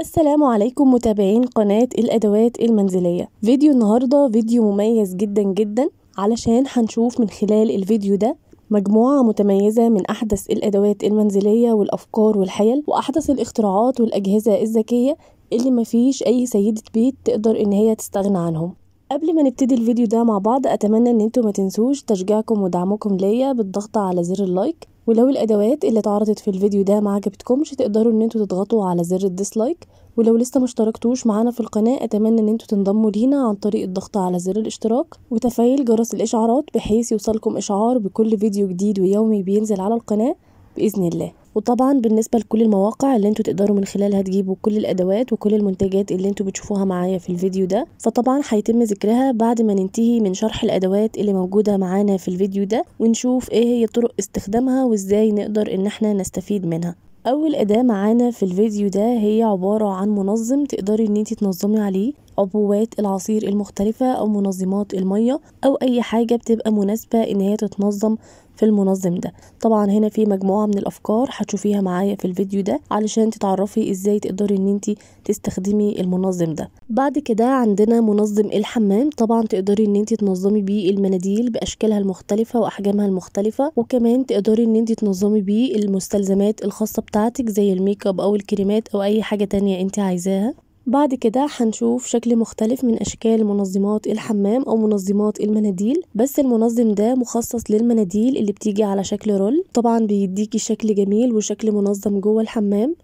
السلام عليكم متابعين قناة الأدوات المنزلية فيديو النهاردة فيديو مميز جدا جدا علشان هنشوف من خلال الفيديو ده مجموعة متميزة من أحدث الأدوات المنزلية والأفكار والحيل وأحدث الاختراعات والأجهزة الذكية اللي مفيش أي سيدة بيت تقدر إن هي تستغنى عنهم قبل ما نبتدي الفيديو ده مع بعض أتمنى إن انتوا ما تنسوش تشجيعكم ودعمكم ليا بالضغط على زر اللايك ولو الادوات اللي اتعرضت في الفيديو ده ما عجبتكمش تقدروا ان انتوا تضغطوا على زر الديسلايك ولو لسه ما اشتركتوش معانا في القناه اتمنى ان انتوا تنضموا لينا عن طريق الضغط على زر الاشتراك وتفعيل جرس الاشعارات بحيث يوصلكم اشعار بكل فيديو جديد ويومي بينزل على القناه باذن الله وطبعا بالنسبه لكل المواقع اللي انتوا تقدروا من خلالها تجيبوا كل الادوات وكل المنتجات اللي انتوا بتشوفوها معايا في الفيديو ده فطبعا هيتم ذكرها بعد ما ننتهي من شرح الادوات اللي موجوده معانا في الفيديو ده ونشوف ايه هي طرق استخدامها وازاي نقدر ان احنا نستفيد منها اول اداه معانا في الفيديو ده هي عباره عن منظم تقدري ان انت تنظمي عليه عبوات العصير المختلفة أو منظمات المية أو أي حاجة بتبقى مناسبة إن هي تتنظم في المنظم ده طبعا هنا في مجموعة من الأفكار هتشوفيها معايا في الفيديو ده علشان تتعرفي إزاي تقدري إن انت تستخدمي المنظم ده بعد كده عندنا منظم الحمام طبعا تقدري إن انت تنظمي بيه المناديل بأشكالها المختلفة وأحجامها المختلفة وكمان تقدري إن انت تنظمي بيه المستلزمات الخاصة بتاعتك زي الميك اب أو الكريمات أو أي حاجة تانية انت عايزاها بعد كده هنشوف شكل مختلف من أشكال منظمات الحمام أو منظمات المناديل بس المنظم ده مخصص للمناديل اللي بتيجي على شكل رول طبعا بيديكي شكل جميل وشكل منظم جوه الحمام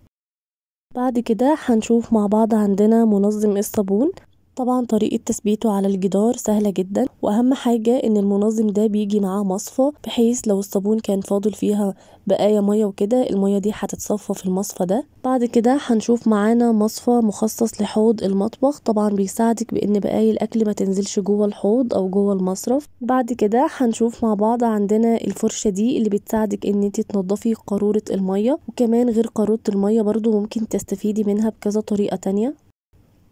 بعد كده هنشوف مع بعض عندنا منظم الصابون طبعا طريقة تثبيته على الجدار سهلة جدا واهم حاجة ان المنظم ده بيجي معاه مصفى بحيث لو الصابون كان فاضل فيها بقايا مية وكده المية دي هتتصفى في المصفى ده بعد كده هنشوف معانا مصفى مخصص لحوض المطبخ طبعا بيساعدك بان بقايا الاكل ما تنزلش جوه الحوض او جوه المصرف بعد كده هنشوف مع بعض عندنا الفرشة دي اللي بتساعدك ان انت تنضفي قارورة المية وكمان غير قارورة المية برضو ممكن تستفيدي منها بكذا طريقة تانية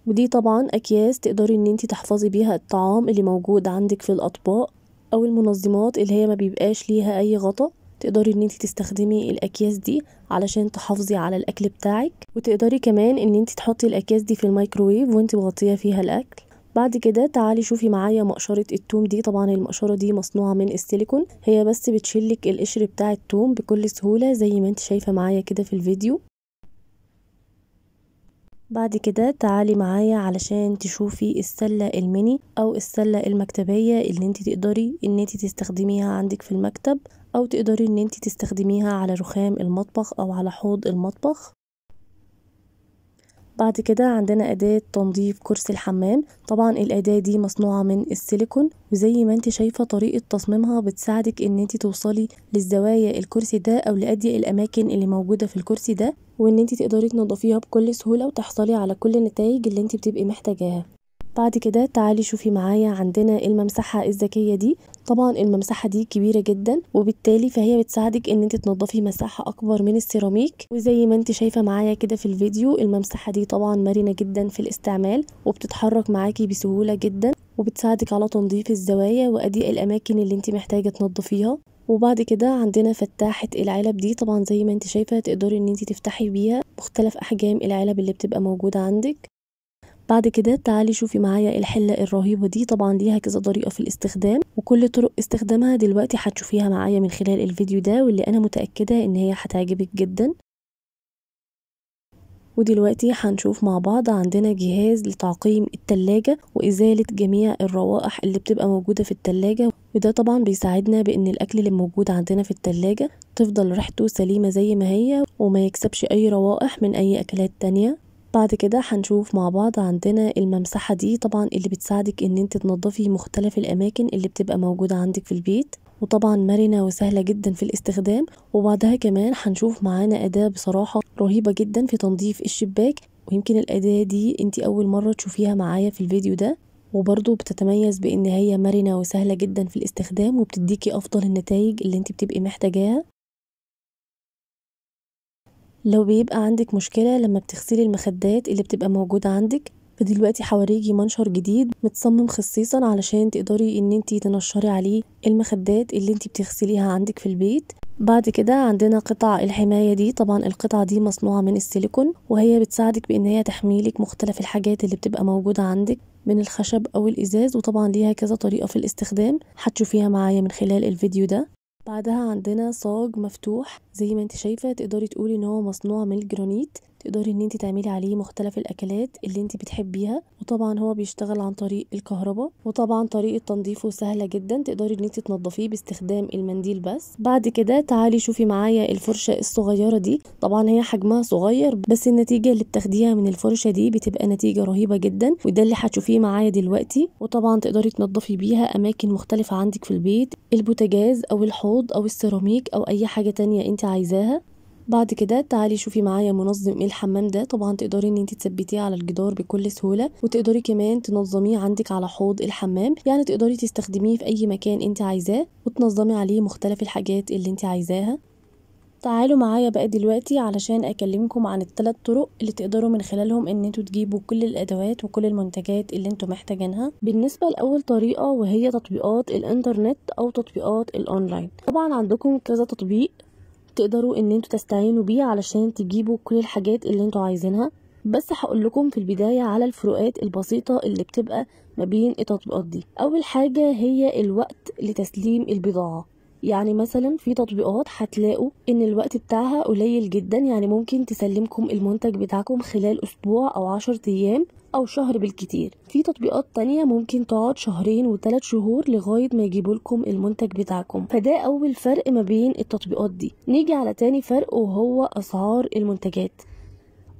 ودي طبعا اكياس تقدري ان انت تحفظي بيها الطعام اللي موجود عندك في الاطباق او المنظمات اللي هي ما بيبقاش ليها اي غطا تقدري ان انت تستخدمي الاكياس دي علشان تحافظي على الاكل بتاعك وتقدري كمان ان انت تحطي الاكياس دي في الميكروويف وانت مغطيه فيها الاكل بعد كده تعالي شوفي معايا مقشرة التوم دي طبعا المقشرة دي مصنوعة من السيليكون هي بس بتشلك القشر بتاع التوم بكل سهولة زي ما انت شايفة معايا كده في الفيديو بعد كده تعالي معايا علشان تشوفي السلة الميني او السلة المكتبية اللي انت تقدري ان انت تستخدميها عندك في المكتب او تقدري ان انت تستخدميها على رخام المطبخ او على حوض المطبخ بعد كده عندنا أداة تنظيف كرسي الحمام طبعا الأداة دي مصنوعة من السيليكون وزي ما انت شايفة طريقة تصميمها بتساعدك ان انت توصلي للزوايا الكرسي ده أو لأدي الأماكن اللي موجودة في الكرسي ده وان انت تقدري تنظفيها بكل سهولة وتحصلي على كل النتائج اللي انت بتبقي محتاجاها بعد كده تعالي شوفي معايا عندنا الممسحة الذكية دي طبعا الممسحه دي كبيره جدا وبالتالي فهي بتساعدك ان انت تنضفي مساحه اكبر من السيراميك وزي ما انت شايفه معايا كده في الفيديو الممسحه دي طبعا مرنه جدا في الاستعمال وبتتحرك معاكي بسهوله جدا وبتساعدك على تنظيف الزوايا وادي الأماكن اللي انت محتاجة تنظفيها وبعد كده عندنا فتاحة العلب دي طبعا زي ما انت شايفة تقدري ان انت تفتحي بيها مختلف أحجام العلب اللي بتبقى موجودة عندك بعد كده تعالي شوفي معايا إيه الحلة الرهيبة دي طبعا ليها كذا طريقة في الاستخدام وكل طرق استخدامها دلوقتي هتشوفيها معايا من خلال الفيديو ده واللي أنا متأكدة إن هي هتعجبك جدا ودلوقتي هنشوف مع بعض عندنا جهاز لتعقيم التلاجة وإزالة جميع الروائح اللي بتبقى موجودة في التلاجة وده طبعا بيساعدنا بإن الأكل اللي موجود عندنا في التلاجة تفضل ريحته سليمة زي ما هي وما يكسبش أي روائح من أي أكلات تانية بعد كده هنشوف مع بعض عندنا الممسحة دي طبعا اللي بتساعدك ان انت تنظفي مختلف الاماكن اللي بتبقى موجودة عندك في البيت وطبعا مرنة وسهلة جدا في الاستخدام وبعدها كمان هنشوف معانا أداة بصراحة رهيبة جدا في تنظيف الشباك ويمكن الأداة دي انت أول مرة تشوفيها معايا في الفيديو ده وبرضه بتتميز بإن هي مرنة وسهلة جدا في الاستخدام وبتديكي أفضل النتائج اللي انت بتبقي محتاجاها لو بيبقى عندك مشكلة لما بتغسلي المخدات اللي بتبقى موجودة عندك فدلوقتي حواريجي منشر جديد متصمم خصيصا علشان تقدري ان انتي تنشري عليه المخدات اللي انتي بتغسليها عندك في البيت بعد كده عندنا قطع الحماية دي طبعا القطعة دي مصنوعة من السيليكون وهي بتساعدك بان هي تحميلك مختلف الحاجات اللي بتبقى موجودة عندك من الخشب او الازاز وطبعا ليها كذا طريقة في الاستخدام هتشوفيها معايا من خلال الفيديو ده بعدها عندنا صاج مفتوح زي ما انت شايفة تقدري تقولي ان هو مصنوع من الجرانيت تقدري ان انت تعملي عليه مختلف الاكلات اللي انت بتحبيها وطبعا هو بيشتغل عن طريق الكهرباء وطبعا طريقه تنظيفه سهله جدا تقدري ان انت تنضفيه باستخدام المنديل بس بعد كده تعالي شوفي معايا الفرشه الصغيره دي طبعا هي حجمها صغير بس النتيجه اللي بتاخديها من الفرشه دي بتبقى نتيجه رهيبه جدا وده اللي هتشوفيه معايا دلوقتي وطبعا تقدري تنضفي بيها اماكن مختلفه عندك في البيت البوتاجاز او الحوض او السيراميك او اي حاجه تانية انت عايزاها بعد كده تعالي شوفي معايا منظم ايه الحمام ده طبعا تقدري ان انت تثبتيه على الجدار بكل سهوله وتقدري كمان تنظميه عندك على حوض الحمام يعني تقدري تستخدميه في اي مكان انت عايزاه وتنظمي عليه مختلف الحاجات اللي انت عايزاها تعالوا معايا بقى دلوقتي علشان اكلمكم عن الثلاث طرق اللي تقدروا من خلالهم ان انتوا تجيبوا كل الادوات وكل المنتجات اللي انتوا محتاجينها بالنسبه لاول طريقه وهي تطبيقات الانترنت او تطبيقات الاونلاين طبعا عندكم كذا تطبيق تقدروا ان انتوا تستعينوا بيه علشان تجيبوا كل الحاجات اللي انتوا عايزينها بس هقول لكم في البداية على الفروقات البسيطة اللي بتبقى ما بين التطبيقات دي أول حاجة هي الوقت لتسليم البضاعة يعني مثلا في تطبيقات هتلاقوا ان الوقت بتاعها قليل جدا يعني ممكن تسلمكم المنتج بتاعكم خلال اسبوع او عشر ايام او شهر بالكتير في تطبيقات تانية ممكن تقعد شهرين وثلاث شهور لغاية ما يجيبوا لكم المنتج بتاعكم فده اول فرق ما بين التطبيقات دي نيجي على تاني فرق وهو اسعار المنتجات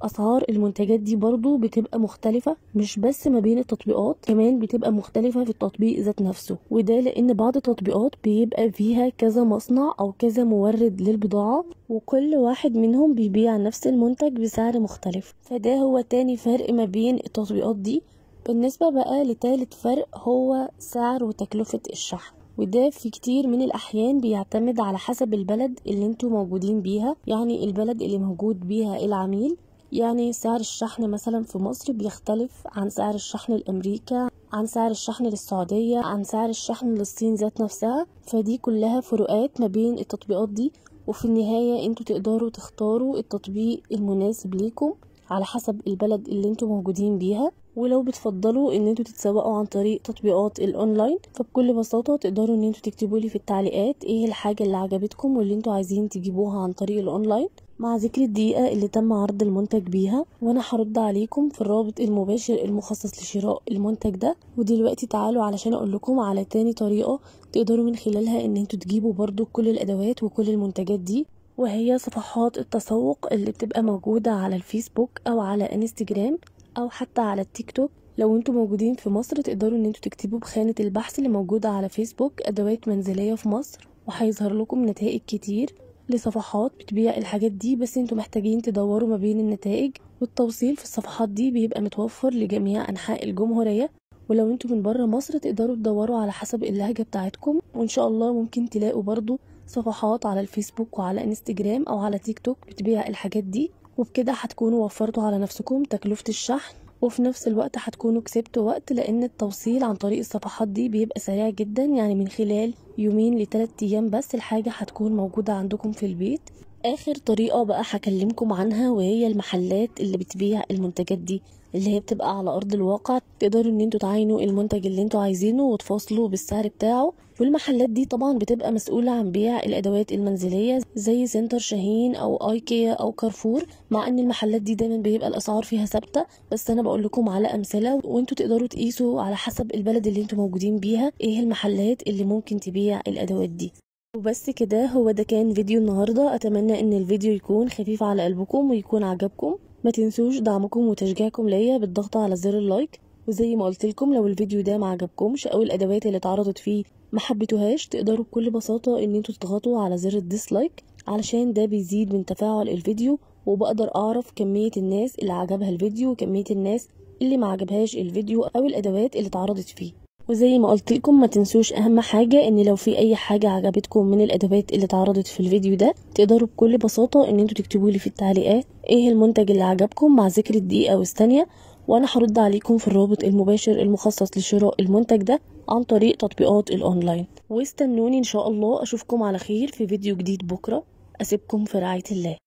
اسعار المنتجات دي برضو بتبقى مختلفه مش بس ما بين التطبيقات كمان بتبقى مختلفه في التطبيق ذات نفسه وده لان بعض التطبيقات بيبقى فيها كذا مصنع او كذا مورد للبضاعه وكل واحد منهم بيبيع نفس المنتج بسعر مختلف فده هو تاني فرق ما بين التطبيقات دي بالنسبة بقى لتالت فرق هو سعر وتكلفة الشحن وده في كتير من الأحيان بيعتمد على حسب البلد اللي انتوا موجودين بيها يعني البلد اللي موجود بيها العميل يعني سعر الشحن مثلا في مصر بيختلف عن سعر الشحن لأمريكا عن سعر الشحن للسعودية عن سعر الشحن للصين ذات نفسها فدي كلها فروقات ما بين التطبيقات دي وفي النهاية انتوا تقدروا تختاروا التطبيق المناسب ليكم على حسب البلد اللي انتوا موجودين بيها ولو بتفضلوا ان انتوا تتسوقوا عن طريق تطبيقات الاونلاين فبكل بساطه تقدروا ان انتوا تكتبوا لي في التعليقات ايه الحاجه اللي عجبتكم واللي انتوا عايزين تجيبوها عن طريق الاونلاين مع ذكر الدقيقة اللي تم عرض المنتج بيها وأنا هرد عليكم في الرابط المباشر المخصص لشراء المنتج ده ودلوقتي تعالوا علشان أقول لكم على تاني طريقة تقدروا من خلالها إن انتوا تجيبوا برضو كل الأدوات وكل المنتجات دي وهي صفحات التسوق اللي بتبقى موجودة على الفيسبوك أو على انستجرام او حتى على التيك توك لو انتوا موجودين في مصر تقدروا ان انتوا تكتبوا بخانة البحث اللي موجودة على فيسبوك ادوات منزلية في مصر وهيظهر لكم نتائج كتير لصفحات بتبيع الحاجات دي بس انتوا محتاجين تدوروا ما بين النتائج والتوصيل في الصفحات دي بيبقى متوفر لجميع انحاء الجمهورية ولو انتوا من بره مصر تقدروا تدوروا على حسب اللهجة بتاعتكم وان شاء الله ممكن تلاقوا برضو صفحات على الفيسبوك وعلى انستجرام او على تيك توك بتبيع الحاجات دي وبكده هتكونوا وفرتوا على نفسكم تكلفة الشحن وفي نفس الوقت هتكونوا كسبتوا وقت لان التوصيل عن طريق الصفحات دي بيبقى سريع جدا يعني من خلال يومين لتلات ايام بس الحاجة هتكون موجودة عندكم في البيت اخر طريقة بقى هكلمكم عنها وهي المحلات اللي بتبيع المنتجات دي اللي هي بتبقى على ارض الواقع تقدروا ان انتوا تعاينوا المنتج اللي انتوا عايزينه وتفاصلوا بالسعر بتاعه والمحلات دي طبعا بتبقى مسؤولة عن بيع الأدوات المنزلية زي سنتر شاهين أو أيكيا أو كارفور مع أن المحلات دي دايما بيبقى الأسعار فيها ثابتة بس أنا بقول لكم على أمثلة وأنتوا تقدروا تقيسوا على حسب البلد اللي أنتوا موجودين بيها إيه المحلات اللي ممكن تبيع الأدوات دي وبس كده هو ده كان فيديو النهاردة أتمنى أن الفيديو يكون خفيف على قلبكم ويكون عجبكم ما تنسوش دعمكم وتشجيعكم ليا بالضغط على زر اللايك وزي ما قلت لكم لو الفيديو ده ما عجبكمش او الادوات اللي اتعرضت فيه ما حبيتوهاش تقدروا بكل بساطه ان انتوا تضغطوا على زر الديسلايك علشان ده بيزيد من تفاعل الفيديو وبقدر اعرف كميه الناس اللي عجبها الفيديو وكميه الناس اللي ما عجبهاش الفيديو او الادوات اللي اتعرضت فيه وزي ما قلت لكم ما تنسوش اهم حاجه ان لو في اي حاجه عجبتكم من الادوات اللي اتعرضت في الفيديو ده تقدروا بكل بساطه ان انتوا تكتبوا لي في التعليقات ايه المنتج اللي عجبكم مع ذكر الدقيقه والثانيه وانا هرد عليكم في الرابط المباشر المخصص لشراء المنتج ده عن طريق تطبيقات الاونلاين واستنوني ان شاء الله اشوفكم على خير في فيديو جديد بكره اسيبكم في رعايه الله